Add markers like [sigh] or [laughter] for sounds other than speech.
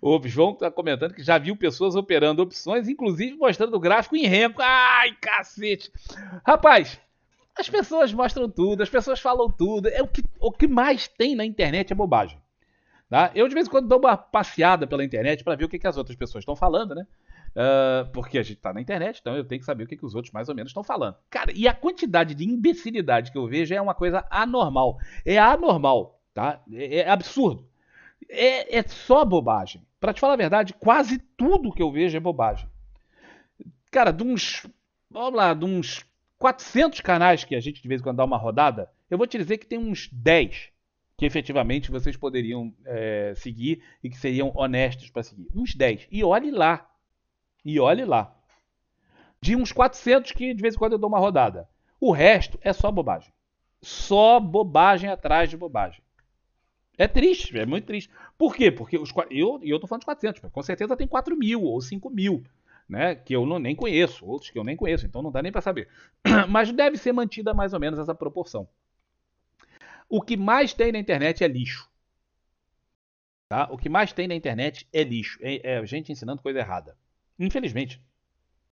o [laughs] João está comentando que já viu pessoas operando opções, inclusive mostrando o gráfico em renco. Ai, cacete! Rapaz, as pessoas mostram tudo, as pessoas falam tudo. É o que, o que mais tem na internet é bobagem. Tá? Eu de vez em quando dou uma passeada pela internet para ver o que, que as outras pessoas estão falando, né? Uh, porque a gente está na internet, então eu tenho que saber o que, que os outros mais ou menos estão falando. Cara, e a quantidade de imbecilidade que eu vejo é uma coisa anormal. É anormal, tá? É, é absurdo. É, é só bobagem. Para te falar a verdade, quase tudo que eu vejo é bobagem. Cara, de uns, vamos lá, de uns 400 canais que a gente de vez em quando dá uma rodada, eu vou te dizer que tem uns 10 que efetivamente vocês poderiam é, seguir e que seriam honestos para seguir. Uns 10. E olhe lá. E olhe lá. De uns 400 que de vez em quando eu dou uma rodada. O resto é só bobagem. Só bobagem atrás de bobagem. É triste, é muito triste. Por quê? Porque os, eu estou falando de 400, com certeza tem 4 mil ou 5 mil, né? Que eu não, nem conheço, outros que eu nem conheço, então não dá nem para saber. [clears throat] Mas deve ser mantida mais ou menos essa proporção. O que mais tem na internet é lixo. Tá? O que mais tem na internet é lixo, é, é gente ensinando coisa errada. Infelizmente,